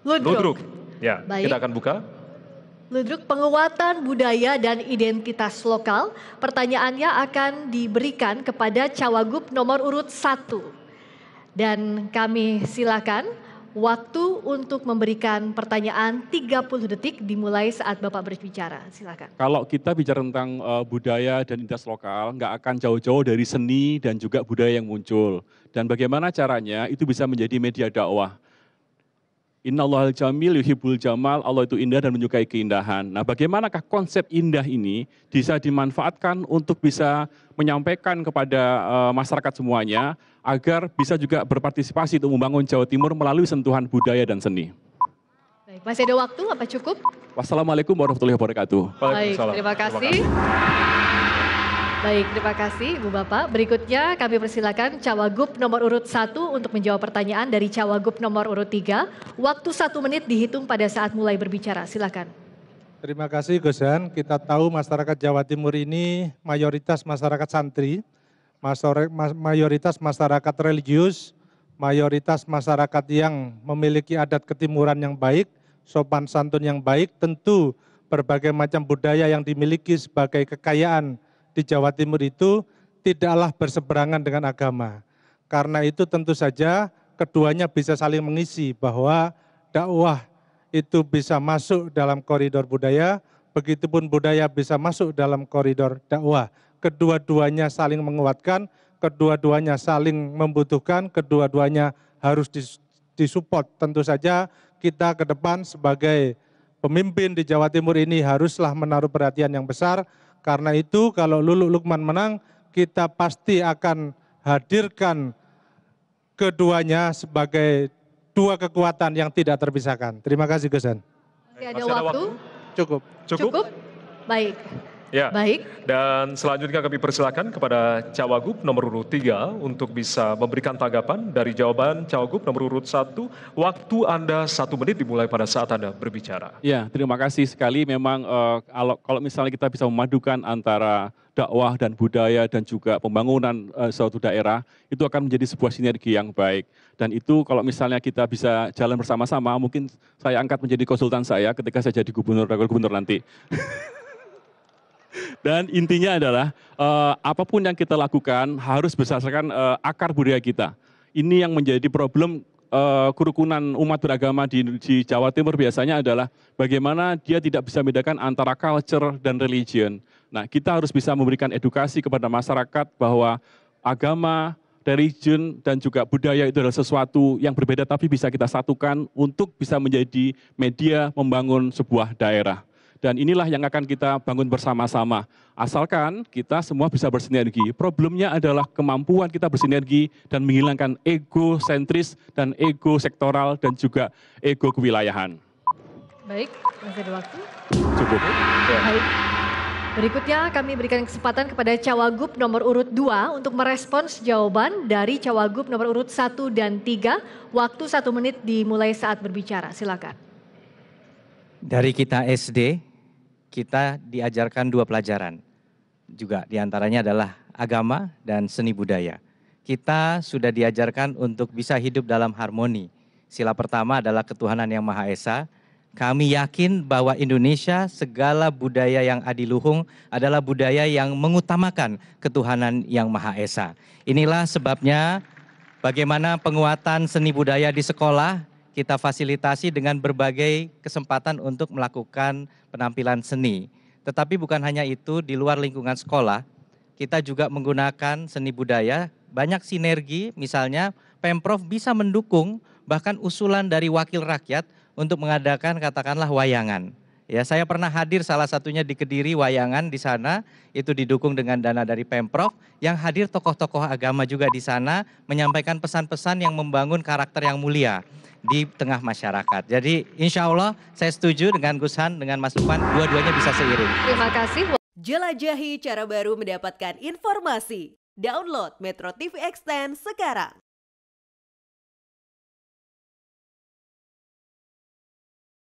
Ludruk. Ludruk. Ya, Baik. kita akan buka. Ludruk penguatan budaya dan identitas lokal. Pertanyaannya akan diberikan kepada cawagup nomor urut 1. Dan kami silakan waktu untuk memberikan pertanyaan 30 detik dimulai saat Bapak berbicara. Silakan. Kalau kita bicara tentang uh, budaya dan identitas lokal, nggak akan jauh-jauh dari seni dan juga budaya yang muncul. Dan bagaimana caranya itu bisa menjadi media dakwah al jamil yuhibul jamal, Allah itu indah dan menyukai keindahan. Nah, bagaimanakah konsep indah ini bisa dimanfaatkan untuk bisa menyampaikan kepada uh, masyarakat semuanya agar bisa juga berpartisipasi untuk membangun Jawa Timur melalui sentuhan budaya dan seni. Baik, masih ada waktu apa cukup? Wassalamualaikum warahmatullahi wabarakatuh. Baik, terima kasih. Terima kasih. Baik, terima kasih Bu Bapak. Berikutnya kami persilakan Cawagup nomor urut 1 untuk menjawab pertanyaan dari Cawagup nomor urut 3. Waktu satu menit dihitung pada saat mulai berbicara. Silakan. Terima kasih Gus Kita tahu masyarakat Jawa Timur ini mayoritas masyarakat santri, mayoritas masyarakat religius, mayoritas masyarakat yang memiliki adat ketimuran yang baik, sopan santun yang baik, tentu berbagai macam budaya yang dimiliki sebagai kekayaan di Jawa Timur itu tidaklah berseberangan dengan agama. Karena itu tentu saja keduanya bisa saling mengisi bahwa dakwah itu bisa masuk dalam koridor budaya, begitupun budaya bisa masuk dalam koridor dakwah. Kedua-duanya saling menguatkan, kedua-duanya saling membutuhkan, kedua-duanya harus disupport. Tentu saja kita ke depan sebagai pemimpin di Jawa Timur ini haruslah menaruh perhatian yang besar karena itu kalau Luluk Lukman menang, kita pasti akan hadirkan keduanya sebagai dua kekuatan yang tidak terpisahkan. Terima kasih Gusan. Masih ada, waktu? Cukup. Cukup? Cukup? Baik. Ya. Baik. Dan selanjutnya kami persilakan kepada Cawagup nomor urut 3 untuk bisa memberikan tanggapan dari jawaban Cawagup nomor urut 1. Waktu Anda satu menit dimulai pada saat Anda berbicara. Ya, terima kasih sekali. Memang uh, kalau, misalnya kita bisa memadukan antara dakwah dan budaya dan juga pembangunan uh, suatu daerah, itu akan menjadi sebuah sinergi yang baik. Dan itu kalau misalnya kita bisa jalan bersama-sama, mungkin saya angkat menjadi konsultan saya ketika saya jadi gubernur, reguler gubernur nanti. Dan intinya adalah uh, apapun yang kita lakukan harus berdasarkan uh, akar budaya kita. Ini yang menjadi problem uh, kerukunan umat beragama di, di Jawa Timur biasanya adalah bagaimana dia tidak bisa membedakan antara culture dan religion. Nah, kita harus bisa memberikan edukasi kepada masyarakat bahwa agama, religion dan juga budaya itu adalah sesuatu yang berbeda tapi bisa kita satukan untuk bisa menjadi media membangun sebuah daerah. Dan inilah yang akan kita bangun bersama-sama. Asalkan kita semua bisa bersinergi. Problemnya adalah kemampuan kita bersinergi dan menghilangkan ego sentris dan ego sektoral dan juga ego kewilayahan. Baik, masih ada waktu. Cukup. Ya. Baik. Berikutnya kami berikan kesempatan kepada Cawagup nomor urut 2 untuk merespons jawaban dari Cawagup nomor urut 1 dan 3. Waktu satu menit dimulai saat berbicara, silakan. Dari kita SD, kita diajarkan dua pelajaran juga diantaranya adalah agama dan seni budaya. Kita sudah diajarkan untuk bisa hidup dalam harmoni. Sila pertama adalah ketuhanan yang Maha Esa. Kami yakin bahwa Indonesia segala budaya yang adiluhung adalah budaya yang mengutamakan ketuhanan yang Maha Esa. Inilah sebabnya bagaimana penguatan seni budaya di sekolah kita fasilitasi dengan berbagai kesempatan untuk melakukan penampilan seni. Tetapi bukan hanya itu, di luar lingkungan sekolah, kita juga menggunakan seni budaya, banyak sinergi, misalnya Pemprov bisa mendukung bahkan usulan dari wakil rakyat untuk mengadakan katakanlah wayangan. Ya, saya pernah hadir salah satunya di Kediri wayangan di sana, itu didukung dengan dana dari Pemprov, yang hadir tokoh-tokoh agama juga di sana menyampaikan pesan-pesan yang membangun karakter yang mulia di tengah masyarakat. Jadi insya Allah saya setuju dengan Gus Han, dengan Mas Lukman, dua-duanya bisa seiring. Terima kasih. Jelajahi cara baru mendapatkan informasi. Download Metro TV Extend sekarang.